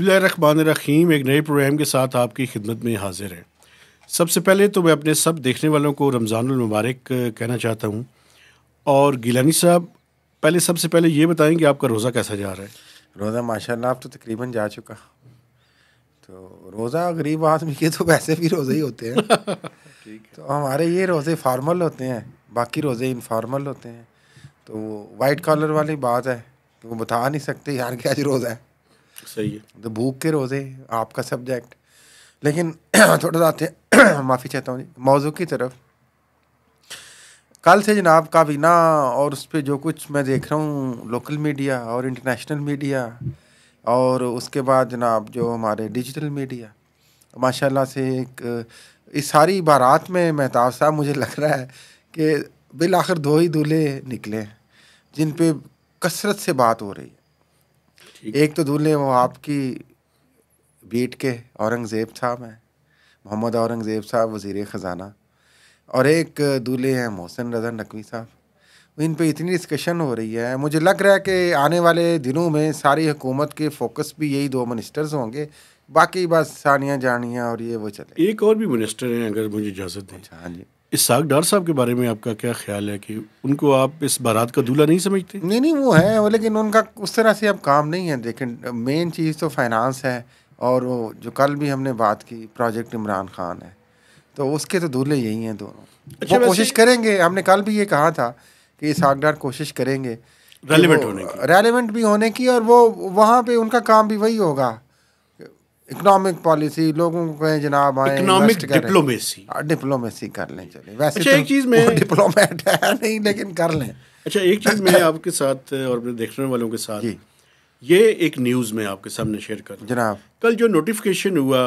बसमीम एक नए प्रोग्राम के साथ आपकी खिदमत में हाजिर है सबसे पहले तो मैं अपने सब देखने वालों को रमज़ानमबारक कहना चाहता हूँ और गिलानी साहब पहले सबसे पहले ये बताएं कि आपका रोज़ा कैसा जा रहा है रोज़ा माशाल्लाह आप तो तकरीबन जा चुका तो रोज़ा गरीब आदमी के तो वैसे भी रोज़े ही होते हैं तो हमारे ये रोज़े फार्मल होते हैं बाकी रोज़े इनफार्मल होते हैं तो वाइट कॉलर वाली बात है वो बता नहीं सकते यार क्या आज रोज़ा है सही है तो भूख के रोज़े आपका सब्जेक्ट लेकिन थोड़ा सा आते माफ़ी चाहता हूँ जी मौजू की तरफ कल से जनाब ना और उस पर जो कुछ मैं देख रहा हूँ लोकल मीडिया और इंटरनेशनल मीडिया और उसके बाद जनाब जो हमारे डिजिटल मीडिया माशाल्लाह से एक इस सारी बारात में मेहताब साहब मुझे लग रहा है कि बिल आखिर दो ही दूल्हे निकले जिन पे कसरत से बात हो रही है एक तो दूल्हे वो आपकी बीट के औरंगज़ेब साहब हैं मोहम्मद औरंगज़ेब साहब वज़ी ख़जाना और एक दूल्हे हैं मोहसिन रजा नकवी साहब इन पे इतनी डिस्कशन हो रही है मुझे लग रहा है कि आने वाले दिनों में सारी हुकूमत के फोकस भी यही दो मिनिस्टर्स होंगे बाकी बस सानिया जानिया और ये वो चले एक और भी मिनिस्टर हैं अगर मुझे इजाज़त दें अच्छा, हाँ जी इसाक डार साहब के बारे में आपका क्या ख्याल है कि उनको आप इस बारात का दूल्हा नहीं समझते नहीं नहीं वो है लेकिन उनका उस तरह से अब काम नहीं है लेकिन मेन चीज़ तो फाइनेंस है और वो जो कल भी हमने बात की प्रोजेक्ट इमरान खान है तो उसके तो दूल्हे यही हैं दोनों अच्छा वो कोशिश करेंगे हमने कल भी ये कहा था कि इसाक डार कोशिश करेंगे रेलिवेंट होने की रेलिवेंट भी होने की और वो वहाँ पे उनका काम भी वही होगा इकोनॉमिक पॉलिसी लोगों को कहें जनाब आए इकोनॉमिक डिप्लोमेसी डिप्लोमेसी कर लें चले वैसे अच्छा, तो एक चीज़ में डिप्लोमेट है नहीं लेकिन कर लें अच्छा एक चीज़ मैं आपके साथ और अपने देखने वालों के साथ ये एक न्यूज़ में आपके सामने शेयर कर जनाब कल जो नोटिफिकेशन हुआ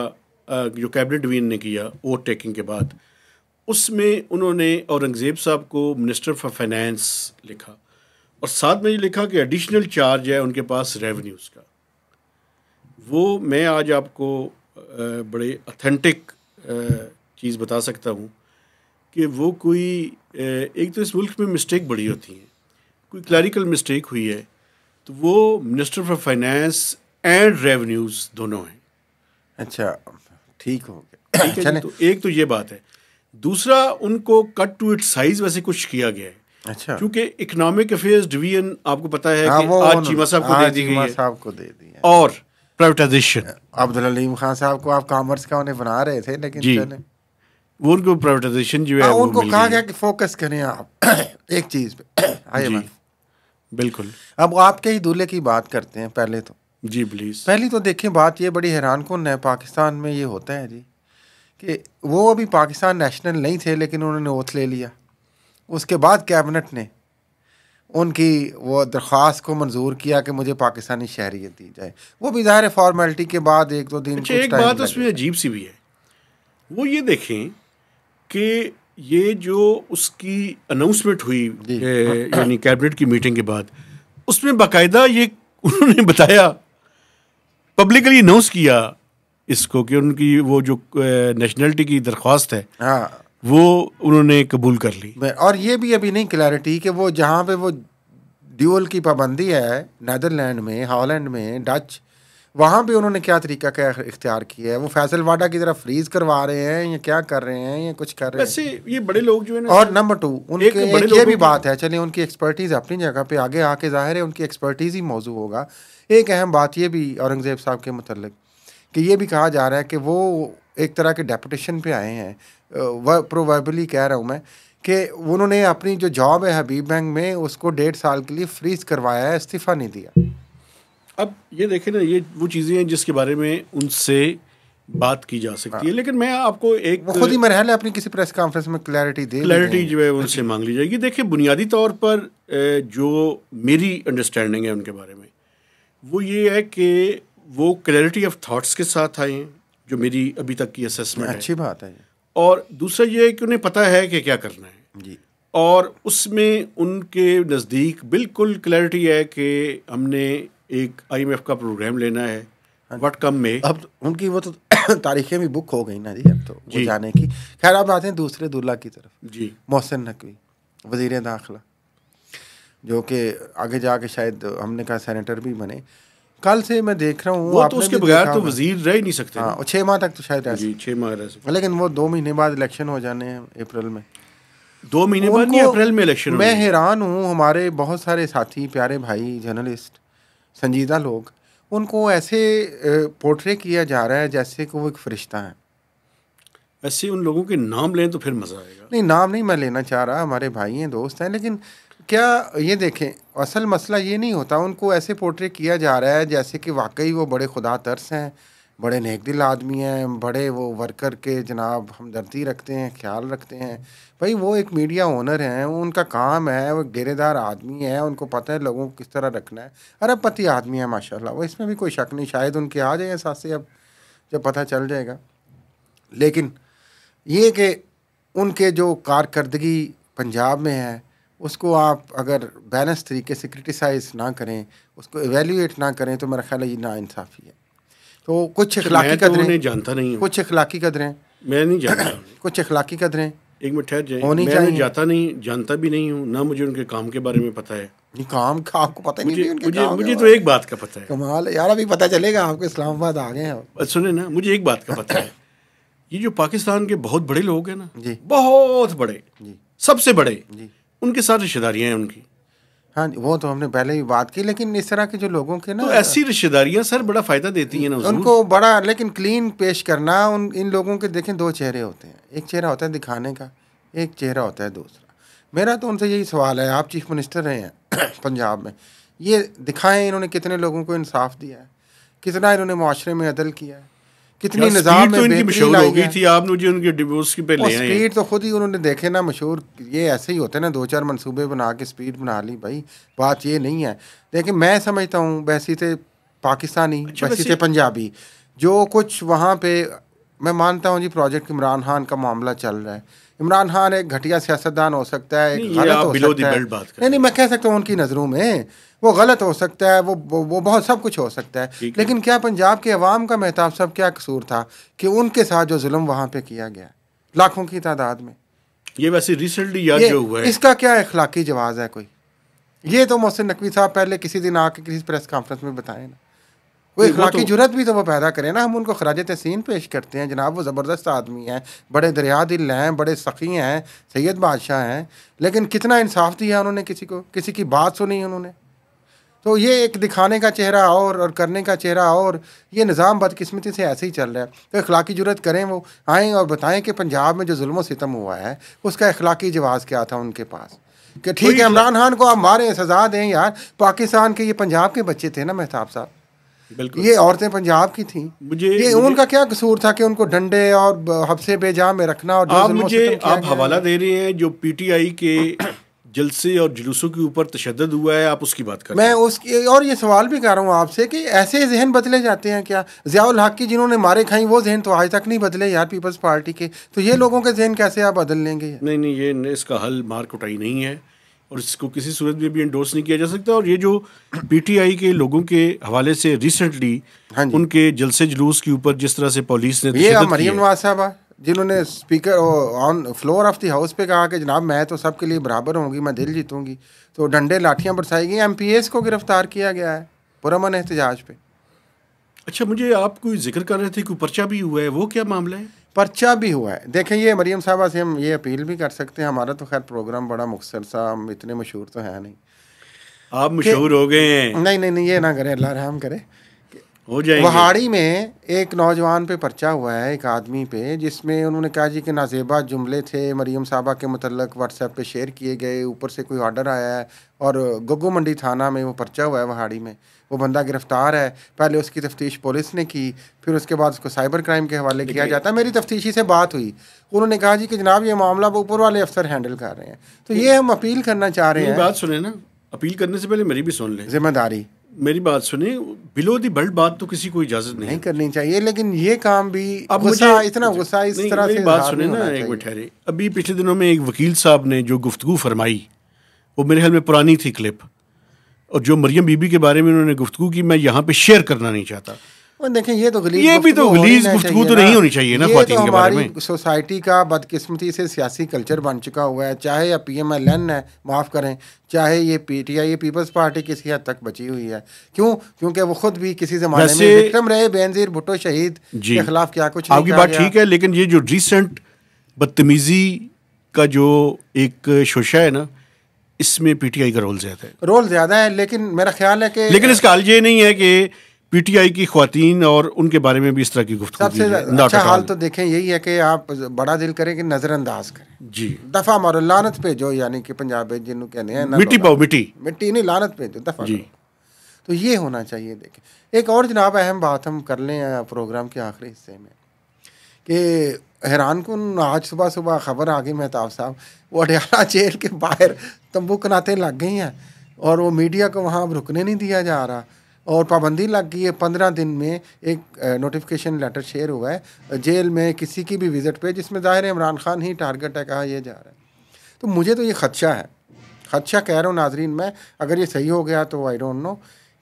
जो कैबिनेट डवीन ने किया वोट टेकिंग के बाद उसमें उन्होंने औरंगज़ेब साहब को मिनिस्टर फॉर फाइनेंस लिखा और साथ में ये लिखा कि एडिशनल चार्ज है उनके पास रेवन्यूज़ का वो मैं आज आपको बड़े अथेंटिक चीज़ बता सकता हूँ कि वो कोई एक तो इस मुल्क में मिस्टेक बड़ी होती है कोई क्लरिकल मिस्टेक हुई है तो वो minister for finance and revenues दोनों हैं अच्छा ठीक हो गया ठीक है तो एक तो ये बात है दूसरा उनको कट टू इट साइज वैसे कुछ किया गया है अच्छा क्योंकि इकोनॉमिक अफेयर्स डिवीजन आपको पता है हाँ, कि आज चीमा हाँ, साहब को दे दी गई है और प्राइवेटाइजेशन अब्दुल अलीम खान साहब को आप कॉमर्स का उन्हें बना रहे थे लेकिन जी हाँ, वो उनको प्राइवेटाइजेशन जो है उनको कहा गया कि फोकस करें आप एक चीज़ पे आइए बिल्कुल अब आपके ही दूल्हे की बात करते हैं पहले तो जी प्लीज़ पहली तो देखें बात ये बड़ी हैरान कौन है पाकिस्तान में ये होता है जी कि वो अभी पाकिस्तान नेशनल नहीं थे लेकिन उन्होंने ओथ ले लिया उसके बाद कैबिनेट ने उनकी वो दरख्वास्त को मंजूर किया कि मुझे पाकिस्तानी शहरीत दी जाए वो भी ज़ाहिर फॉर्मेलिटी के बाद एक दो दिन अच्छा, एक बात उसमें अजीब सी भी है वो ये देखें कि ये जो उसकी अनाउंसमेंट हुई यानी कैबिनेट की मीटिंग के बाद उसमें बाकायदा ये उन्होंने बताया पब्लिकली अनाउंस किया इसको कि उनकी वो जो नेशनलिटी की दरख्वास्त है हाँ वो उन्होंने कबूल कर ली और ये भी अभी नहीं क्लैरिटी कि वो जहाँ पे वो ड्यूअल की पाबंदी है नदरलैंड में हॉलैंड में डच वहाँ पे उन्होंने क्या तरीका क्या इख्तियार किया है वो फैसल वाडा की तरफ फ्रीज करवा रहे हैं या क्या कर रहे हैं या कुछ कर रहे हैं ये बड़े लोग जो है ना और नंबर टू उनके तो एक, एक, एक ये भी बात है चलिए उनकी एक्सपर्टीज़ अपनी जगह पे आगे आके जाहिर है उनकी एक्सपर्टीज़ ही मौजू होगा एक अहम बात ये भी औरंगज़ेब साहब के मतलब कि ये भी कहा जा रहा है कि वो एक तरह के डेपुटेशन पे आए हैं प्रोबेबली कह रहा हूँ मैं कि उन्होंने अपनी जो जॉब है हबीब बैंक में उसको डेढ़ साल के लिए फ्रीज करवाया है इस्तीफ़ा नहीं दिया अब ये देखें ना ये वो चीज़ें हैं जिसके बारे में उनसे बात की जा सकती है हाँ। लेकिन मैं आपको एक खुद ही मरहल अपनी किसी प्रेस कॉन्फ्रेंस में क्लैरिटी दे क्लैरिटी जो है उनसे मांग ली जाएगी देखिए बुनियादी तौर पर जो मेरी अंडरस्टैंडिंग है उनके बारे में वो ये है कि वो क्लैरिटी ऑफ थाट्स के साथ आए हैं जो मेरी अभी तक की असेसमेंट अच्छी बात है और दूसरा ये है कि उन्हें पता है कि क्या करना है जी और उसमें उनके नज़दीक बिल्कुल क्लैरिटी है कि हमने एक आईएमएफ का प्रोग्राम लेना है वट कम में अब तो उनकी वो तो तारीखें भी बुक हो गई ना जी अब तो जी। जाने की खैर अब आते हैं दूसरे दुल्ला की तरफ जी मोहसिन नकवी वजीर दाखिला जो कि आगे जाके शायद हमने कहा सेनेटर भी बने कल से मैं देख रहा हूँ तो उसके बगैर तो वजीर रह ही नहीं सकते हाँ छः माह तक तो शायद छः माह रह लेकिन वो दो महीने बाद इलेक्शन हो जाने हैं अप्रैल में दो महीने बाद नहीं अप्रैल में इलेक्शन मैं हैरान हूँ हमारे बहुत सारे साथी प्यारे भाई जर्नलिस्ट संजीदा लोग उनको ऐसे पोर्ट्रे किया जा रहा है जैसे कि वो एक फरिश्ता है ऐसे उन लोगों के नाम लें तो फिर मज़ा आएगा नहीं नाम नहीं मैं लेना चाह रहा हमारे भाई हैं दोस्त हैं लेकिन क्या ये देखें असल मसला ये नहीं होता उनको ऐसे पोर्ट्रेट किया जा रहा है जैसे कि वाकई वो बड़े खुदा तर्स हैं बड़े नेक दिल आदमी हैं बड़े वो वर्कर के जनाब हमदर्दी रखते हैं ख्याल रखते हैं भाई वो एक मीडिया ओनर हैं उनका काम है वो डेरेदार आदमी है उनको पता है लोगों को किस तरह रखना है अरब पति आदमी है माशाल्लाह वो इसमें भी कोई शक नहीं शायद उनके आ जाए एहसासे अब जब पता चल जाएगा लेकिन ये कि उनके जो कारकर्दगी पंजाब में है उसको आप अगर बैलेंस तरीके से क्रिटिसाइज ना करें उसको एवेल्यूएट ना करें तो मेरा ख्याल है ये नाानसाफ़ी है तो कुछ अखलाकी अच्छा, तो कदरें जानता नहीं कुछ अखलाकी कदरें मैं नहीं जानता कुछ अखलाकी कदरें एक मिनट ठहर जाए होनी मैं जाता नहीं जानता भी नहीं हूँ ना मुझे उनके काम के बारे में पता है काम का आपको पता मुझे, नहीं मुझे मुझे तो एक बात का पता है कमाल यार अभी पता चलेगा आपको इस्लामाबाद आ गए हैं सुने ना मुझे एक बात का पता है ये जो पाकिस्तान के बहुत बड़े लोग हैं ना जी बहुत बड़े जी सबसे बड़े जी उनके साथ रिश्तेदारियाँ हैं उनकी हाँ वो तो हमने पहले ही बात की लेकिन इस तरह के जो लोगों के ना तो ऐसी रिश्तेदारियाँ सर बड़ा फ़ायदा देती हैं ना उनको बड़ा लेकिन क्लीन पेश करना उन इन लोगों के देखें दो चेहरे होते हैं एक चेहरा होता है दिखाने का एक चेहरा होता है दूसरा मेरा तो उनसे यही सवाल है आप चीफ मिनिस्टर रहे हैं पंजाब में ये दिखाएं इन्होंने कितने लोगों को इंसाफ दिया है कितना इन्होंने माशरे में अदल किया है कितनी निज़ाम तो इनकी मशहूर हो गई थी आपने मुझे उनके डिवोर्स की पहले स्पीड तो खुद ही उन्होंने देखे ना मशहूर ये ऐसे ही होते ना दो चार मंसूबे बना के स्पीड बना ली भाई बात ये नहीं है देखिए मैं समझता हूँ वैसी थे पाकिस्तानी अच्छा, वैसी थे पंजाबी जो कुछ वहाँ पे मैं मानता हूँ जी प्रोजेक्ट इमरान खान का मामला चल रहा है इमरान खान एक घटिया सियासतदान हो सकता है एक गलत हो सकता है नहीं नहीं मैं कह सकता हूँ उनकी नज़रों में वो गलत हो सकता है वो वो बहुत सब कुछ हो सकता है लेकिन क्या पंजाब के अवाम का मेहताब साहब क्या कसूर था कि उनके साथ जो जुल्म वहाँ पर किया गया लाखों की तादाद में ये वैसे रिसेंटली याद जो हुआ है इसका क्या अखलाकी जवाब है कोई ये तो मोहसिन नकवी साहब पहले किसी दिन आके किसी प्रेस कॉन्फ्रेंस में बताए ना वो इखलाकी तो, जरूरत भी तो वो पैदा करें ना हम उनको खराज तहसीन पेश करते हैं जनाब वो ज़बरदस्त आदमी हैं बड़े दरिया दिल हैं बड़े सखी हैं सैयद बादशाह हैं लेकिन कितना इंसाफ दिया उन्होंने किसी को किसी की बात सुनी उन्होंने तो ये एक दिखाने का चेहरा और और करने का चेहरा और ये निज़ाम बदकिस्मती से ऐसे ही चल रहा है तो अखलाकी जरूरत करें वो आएँ और बताएं कि पंजाब में जो जुल्म सितम हुआ है उसका अखलाकी जवाज़ क्या था उनके पास कि ठीक है इमरान खान को आप मारें सजा दें यार पाकिस्तान के ये पंजाब के बच्चे थे ना मेहताब साहब ये औरतें पंजाब की थी मुझे ये मुझे, उनका क्या कसूर था कि उनको डंडे और हफ्से बेजाम में रखना और आप मुझे आप हवाला दे रहे हैं जो पीटीआई के जलसे और जुलूसों के ऊपर तशद हुआ है आप उसकी बात कर मैं उसकी और ये सवाल भी कर रहा हूँ आपसे कि ऐसे जहन बदले जाते हैं क्या ज़ियाउल हक की जिन्होंने मारे खाई वो जहन तो आज तक नहीं बदले यार पीपल्स पार्टी के तो ये लोगों के जहन कैसे आप बदल लेंगे नहीं नहीं ये इसका हल मार कुटाई नहीं है और इसको किसी सूरत में भी इंडोर्स नहीं किया जा सकता और ये जो पीटीआई के लोगों के हवाले से रिसेंटली हाँ उनके जलसे जुलूस के ऊपर जिस तरह से पुलिस ने ये मरियम नवाज साहब जिन्होंने speaker on floor of the house पे कहा कि जनाब मैं तो सबके लिए बराबर होंगी मैं दिल जीतूंगी तो डंडे लाठियाँ बरसाई गई एम को गिरफ्तार किया गया है पुरमन एहतजाज पे अच्छा मुझे आप कोई जिक्र कर रहे थे कोई पर्चा भी हुआ है वो क्या मामला है पर्चा भी हुआ है देखें ये मरीम साहबा से हम ये अपील भी कर सकते हैं हमारा तो खैर प्रोग्राम बड़ा मुख्तर सा हम इतने मशहूर तो हैं नहीं आप मशहूर हो गए हैं नहीं नहीं नहीं ये ना करें अल्लाह रहम करे हो जाएंगे वहाड़ी में एक नौजवान पे पर्चा हुआ है एक आदमी पे जिसमें उन्होंने कहा जी कि नाजेबा जुमले थे मरियम साहबा के मतलब व्हाट्सएप पे शेयर किए गए ऊपर से कोई ऑर्डर आया है और गोगो मंडी थाना में वो पर्चा हुआ है वहाड़ी में वो बंदा गिरफ्तार है पहले उसकी तफ्तीश पुलिस ने की फिर उसके बाद उसको साइबर क्राइम के हवाले किया जाता है मेरी तफ्तीशी से बात हुई उन्होंने कहा जी कि जनाब ये मामला वो ऊपर वाले अफसर हैंडल कर रहे हैं तो ये हम अपील करना चाह रहे हैं बात सुने ना अपील करने से पहले मेरी भी सुन लें जिम्मेदारी मेरी बात सुने बिलो दी बल्ड बात तो किसी को इजाजत नहीं नहीं करनी चाहिए लेकिन ये काम भी अब मुझे, इतना गुस्सा इस तरह से बात सुने ना एक ठहरे अभी पिछले दिनों में एक वकील साहब ने जो गुफ्तु फरमाई वो मेरे ख्याल में पुरानी थी क्लिप और जो मरियम बीबी के बारे में उन्होंने गुफ्तु की मैं यहाँ पे शेयर करना नहीं चाहता देखें ये तो गलीज ये भी तो गलीज गुफ्तगु तो नहीं होनी चाहिए ना खातिन तो के बारे में सोसाइटी का बदकिस्मती से सियासी कल्चर बन चुका हुआ है चाहे या पी एम एल एन है माफ़ करें चाहे ये पी टी आई ये पीपल्स पार्टी किसी हद तक बची हुई है क्यों क्योंकि वो खुद भी किसी ज़माने में विक्रम रहे बेनजीर भुट्टो शहीद के खिलाफ क्या कुछ आपकी बात ठीक है लेकिन ये जो रिसेंट बदतमीज़ी का जो एक शोशा है ना इसमें पी टी आई का रोल ज़्यादा है रोल ज़्यादा है लेकिन मेरा ख्याल है कि लेकिन इसका हल ये नहीं है कि पीटीआई की खातन और उनके बारे में भी इस तरह की गुफ्तु सबसे अच्छा हाल तो देखें यही है कि आप बड़ा दिल करें कि नज़रअंदाज करें जी दफ़ा मारो लानत पे जो यानी कि पंजाब जिन्हों कहने हैं मिट्टी पाओ मिट्टी मिट्टी नहीं लानत पे जो दफ़ा जी तो ये होना चाहिए देखें एक और जनाब अहम बात हम कर लें प्रोग्राम के आखिरी हिस्से में कि हैरान कन आज सुबह सुबह खबर आ गई मेहताब साहब वो अडयाला जेल के बाहर तम्बू कनाते लग गई हैं और वो मीडिया को वहाँ रुकने नहीं दिया जा रहा और पाबंदी लग गई है पंद्रह दिन में एक नोटिफिकेशन लेटर शेयर हुआ है जेल में किसी की भी विज़िट पे जिसमें ज़ाहिर है इमरान खान ही टारगेट है कहा यह जा रहा है तो मुझे तो ये खदशा है खदशा कह रहा हूँ नाजरीन मैं अगर ये सही हो गया तो आई डोंट नो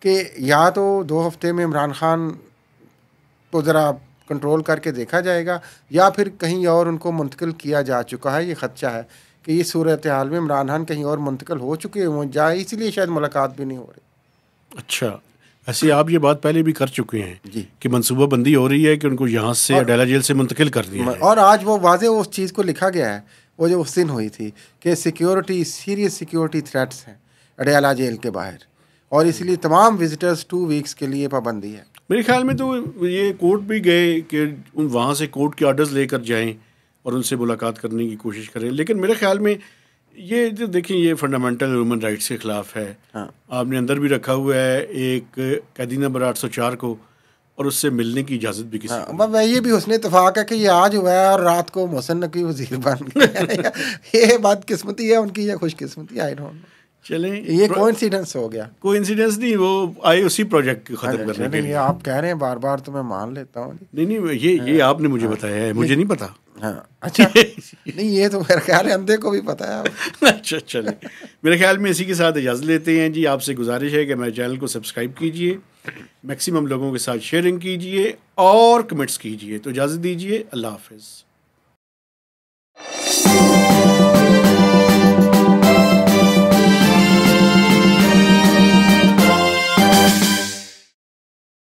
कि या तो दो हफ्ते में इमरान खान को ज़रा कंट्रोल करके देखा जाएगा या फिर कहीं और उनको मुंतकिल किया जा चुका है ये खदशा है कि इस सूरत हाल में इमरान खान कहीं और मुंतकिल हो चुके हों जाए इसलिए शायद मुलाकात भी नहीं हो रही अच्छा ऐसे आप ये बात पहले भी कर चुके हैं कि मनसूबा बंदी हो रही है कि उनको यहाँ से अडेला जेल से मुंतकिल कर दिया और आज वो वाजे उस चीज़ को लिखा गया है वो जो उस दिन हुई थी कि सिक्योरिटी सीरियस सिक्योरिटी थ्रेट्स हैं अडेला जेल के बाहर और इसलिए तमाम विजिटर्स टू वीक्स के लिए पाबंदी है मेरे ख्याल में तो ये कोर्ट भी गए कि वहाँ से कोर्ट के ऑर्डर्स लेकर जाएं और उनसे मुलाकात करने की कोशिश करें लेकिन मेरे ख्याल में ये जो देखें ये फंडामेंटल ह्यूमन राइट्स के ख़िलाफ़ है हाँ। आपने अंदर भी रखा हुआ है एक कैदी नंबर आठ सौ चार को और उससे मिलने की इजाज़त भी किसी हाँ, मैं ये भी उसने इतफाक़ है कि ये आज हुआ है और रात को मोहसन नकवी वजीर बन ये बात किस्मती है उनकी या खुशकिस्मती आई डोंट चलें ये कोइंसिडेंस हो गया कोइंसिडेंस नहीं वो आए उसी प्रोजेक्ट हाँ, के ख़त्म करने के लिए आप कह रहे हैं बार बार तो मैं मान लेता हूँ नहीं नहीं ये ये हाँ। आपने मुझे हाँ। बताया है मुझे नहीं पता हाँ अच्छा नहीं ये तो मेरे ख्याल है अंधे को भी पता है अच्छा चलिए अच्छा, मेरे ख्याल में इसी के साथ इजाज़त लेते हैं जी आपसे गुजारिश है कि मेरे चैनल को सब्सक्राइब कीजिए मैक्सिमम लोगों के साथ शेयरिंग कीजिए और कमेंट्स कीजिए तो इजाज़त दीजिए अल्लाह हाफिज़